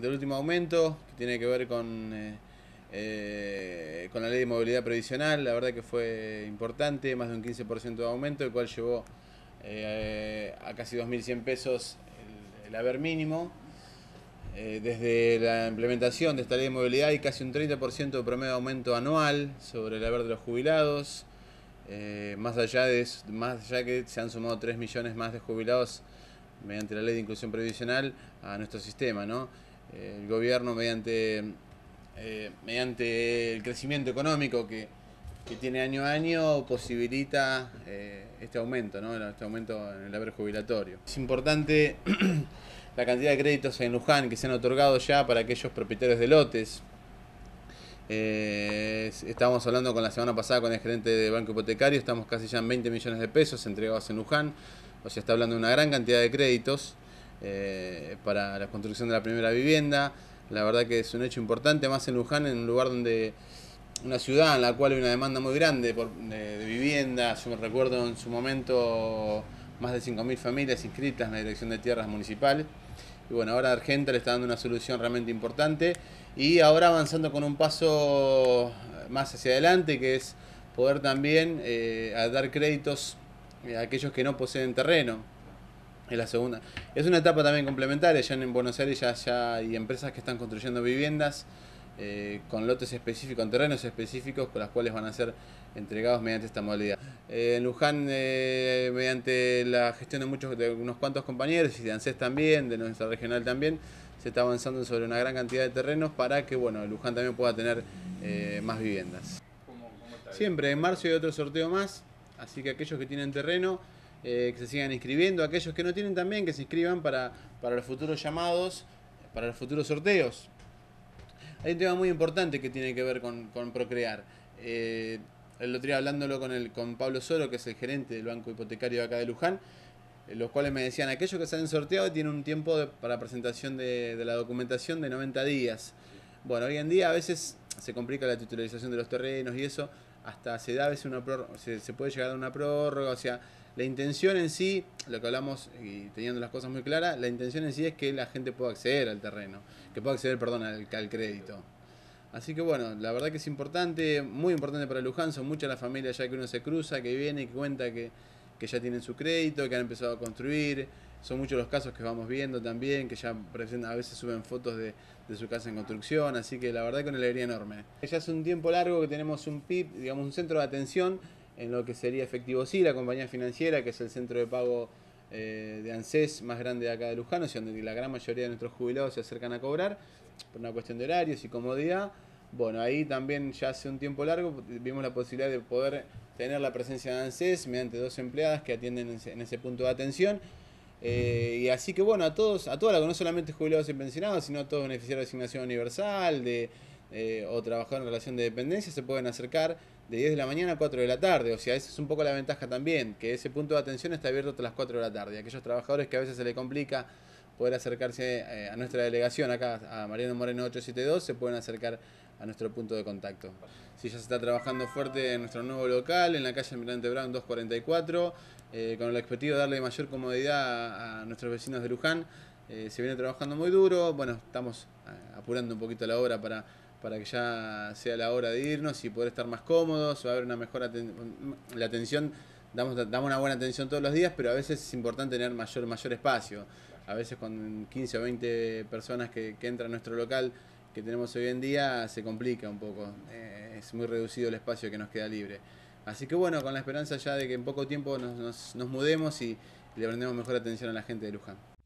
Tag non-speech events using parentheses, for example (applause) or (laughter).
del último aumento, que tiene que ver con, eh, eh, con la ley de movilidad previsional. La verdad que fue importante, más de un 15% de aumento, el cual llevó eh, a casi 2.100 pesos el, haber mínimo. desde la implementación de esta ley de movilidad hay casi un 30% de promedio de aumento anual sobre el haber de los jubilados. más allá de más allá que se han sumado 3 millones más de jubilados mediante la ley de inclusión previsional a nuestro sistema, ¿no? el gobierno mediante, eh, mediante el crecimiento económico que, tiene año a año posibilita eh, este aumento, ¿no? este aumento en el haber jubilatorio. Es importante (clears throat) la cantidad de créditos en Luján que se han otorgado ya para aquellos propietarios de lotes. Eh, estábamos hablando con la semana pasada con el gerente de Banco Hipotecario, estamos casi ya en 20 millones de pesos entregados en Luján, o sea, está hablando de una gran cantidad de créditos eh, para la construcción de la primera vivienda. La verdad que es un hecho importante, más en Luján, en un lugar donde una ciudad en la cual hay una demanda muy grande por, de, vivienda. Yo me recuerdo en su momento más de 5.000 familias inscritas en la Dirección de Tierras Municipal. Y bueno, ahora Argenta le está dando una solución realmente importante y ahora avanzando con un paso más hacia adelante, que es poder también eh, dar créditos eh, a aquellos que no poseen terreno. Es la segunda. Es una etapa también complementaria. Ya en Buenos Aires ya, hay empresas que están construyendo viviendas eh, con lotes específicos, con terrenos específicos, con las cuales van a ser entregados mediante esta modalidad. Eh, en Luján, eh, mediante la gestión de muchos, de unos cuantos compañeros, y de ANSES también, de nuestra regional también, se está avanzando sobre una gran cantidad de terrenos para que bueno, Luján también pueda tener más viviendas. Siempre, en marzo hay otro sorteo más, así que aquellos que tienen terreno eh, que se sigan inscribiendo, aquellos que no tienen también, que se inscriban para, para los futuros llamados, para los futuros sorteos. Hay un tema muy importante que tiene que ver con, con Procrear. Eh, el otro día hablándolo con, el, con Pablo Soro, que es el gerente del Banco Hipotecario acá de Luján, eh, los cuales me decían, aquellos que se han sorteado tienen un tiempo para presentación de, de, la documentación de 90 días. Bueno, hoy en día a veces se complica la titularización de los terrenos y eso, hasta se da veces una prórroga, se, puede llegar a una prórroga, o sea, la intención en sí, lo que hablamos y teniendo las cosas muy claras, la intención en sí es que la gente pueda acceder al terreno, que pueda acceder, perdón, al, crédito. Así que bueno, la verdad que es importante, muy importante para Luján, son muchas las familias ya que uno se cruza, que viene y cuenta que, que ya tienen su crédito, que han empezado a construir, son muchos los casos que vamos viendo también, que ya a veces suben fotos de, su casa en construcción, así que la verdad que una alegría enorme. Ya hace un tiempo largo que tenemos un PIB, digamos un centro de atención en lo que sería Efectivo Sí, la compañía financiera, que es el centro de pago eh, de ANSES más grande de acá de Lujano, donde la gran mayoría de nuestros jubilados se acercan a cobrar, por una cuestión de horarios y comodidad. Bueno, ahí también ya hace un tiempo largo vimos la posibilidad de poder tener la presencia de ANSES mediante dos empleadas que atienden en ese punto de atención. Eh, y así que bueno, a todos, a toda la no solamente jubilados y pensionados, sino a todos beneficiarios de asignación universal de, eh, o trabajadores en relación de dependencia, se pueden acercar de 10 de la mañana a 4 de la tarde. O sea, esa es un poco la ventaja también, que ese punto de atención está abierto hasta las 4 de la tarde. Aquellos trabajadores que a veces se les complica poder acercarse eh, a nuestra delegación acá, a Mariano Moreno 872, se pueden acercar a nuestro punto de contacto. Sí, ya se está trabajando fuerte en nuestro nuevo local, en la calle Mirante Brown 244, eh, con el objetivo de darle mayor comodidad a, nuestros vecinos de Luján. Eh, se viene trabajando muy duro, bueno, estamos eh, apurando un poquito la obra para, para que ya sea la hora de irnos y poder estar más cómodos, ...o a haber una mejor la atención, damos, damos una buena atención todos los días, pero a veces es importante tener mayor, mayor espacio. A veces con 15 o 20 personas que, que entran a nuestro local que tenemos hoy en día se complica un poco. Eh, es muy reducido el espacio que nos queda libre. Así que bueno, con la esperanza ya de que en poco tiempo nos, mudemos y, le prendemos mejor atención a la gente de Luján.